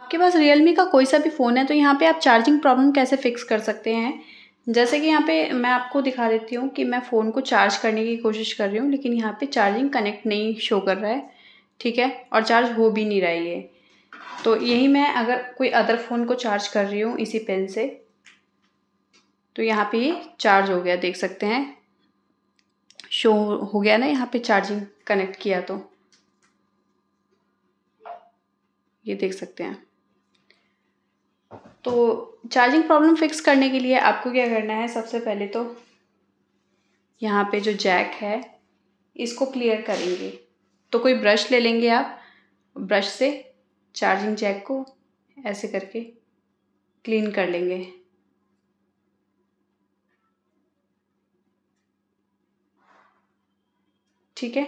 आपके पास मी का कोई सा भी फ़ोन है तो यहाँ पे आप चार्जिंग प्रॉब्लम कैसे फिक्स कर सकते हैं जैसे कि यहाँ पे मैं आपको दिखा देती हूँ कि मैं फ़ोन को चार्ज करने की कोशिश कर रही हूँ लेकिन यहाँ पे चार्जिंग कनेक्ट नहीं शो कर रहा है ठीक है और चार्ज हो भी नहीं रहा है ये तो यही मैं अगर कोई अदर फ़ोन को चार्ज कर रही हूँ इसी पेन से तो यहाँ पर चार्ज हो गया देख सकते हैं शो हो गया ना यहाँ पर चार्जिंग कनेक्ट किया तो ये देख सकते हैं तो चार्जिंग प्रॉब्लम फिक्स करने के लिए आपको क्या करना है सबसे पहले तो यहाँ पे जो जैक है इसको क्लियर करेंगे तो कोई ब्रश ले लेंगे आप ब्रश से चार्जिंग जैक को ऐसे करके क्लीन कर लेंगे ठीक है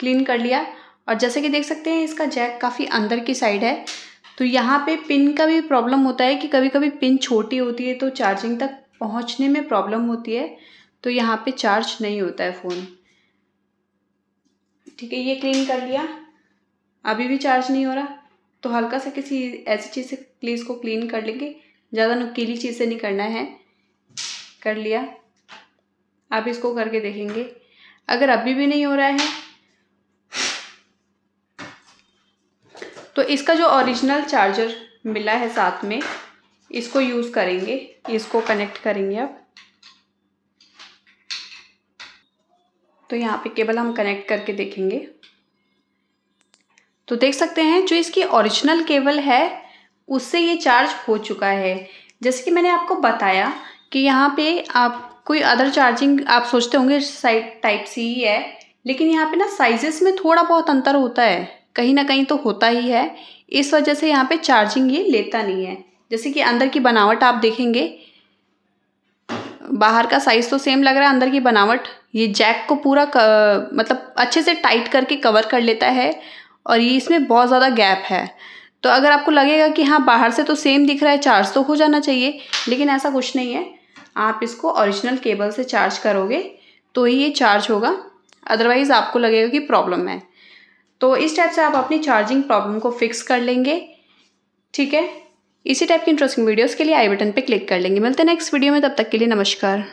क्लीन कर लिया और जैसे कि देख सकते हैं इसका जैक काफ़ी अंदर की साइड है तो यहाँ पे पिन का भी प्रॉब्लम होता है कि कभी कभी पिन छोटी होती है तो चार्जिंग तक पहुँचने में प्रॉब्लम होती है तो यहाँ पे चार्ज नहीं होता है फ़ोन ठीक है ये क्लीन कर लिया अभी भी चार्ज नहीं हो रहा तो हल्का सा किसी ऐसी चीज़ से प्लीज़ को क्लीन कर लेंगे ज़्यादा नुकीली चीज़ से नहीं करना है कर लिया आप इसको करके देखेंगे अगर अभी भी नहीं हो रहा है तो इसका जो ओरिजिनल चार्जर मिला है साथ में इसको यूज़ करेंगे इसको कनेक्ट करेंगे अब तो यहाँ पे केबल हम कनेक्ट करके देखेंगे तो देख सकते हैं जो इसकी ओरिजिनल केबल है उससे ये चार्ज हो चुका है जैसे कि मैंने आपको बताया कि यहाँ पे आप कोई अदर चार्जिंग आप सोचते होंगे साइड टाइप सी ही है लेकिन यहाँ पे ना साइजेस में थोड़ा बहुत अंतर होता है कहीं ना कहीं तो होता ही है इस वजह से यहाँ पे चार्जिंग ये लेता नहीं है जैसे कि अंदर की बनावट आप देखेंगे बाहर का साइज़ तो सेम लग रहा है अंदर की बनावट ये जैक को पूरा क, मतलब अच्छे से टाइट करके कवर कर लेता है और ये इसमें बहुत ज़्यादा गैप है तो अगर आपको लगेगा कि हाँ बाहर से तो सेम दिख रहा है चार्ज तो हो जाना चाहिए लेकिन ऐसा कुछ नहीं है आप इसको ओरिजिनल केबल से चार्ज करोगे तो ही ये चार्ज होगा अदरवाइज़ आपको लगेगा कि प्रॉब्लम है तो इस टाइप से आप अपनी चार्जिंग प्रॉब्लम को फिक्स कर लेंगे ठीक है इसी टाइप की इंटरेस्टिंग वीडियोस के लिए आई बटन पे क्लिक कर लेंगे मिलते हैं नेक्स्ट वीडियो में तब तक के लिए नमस्कार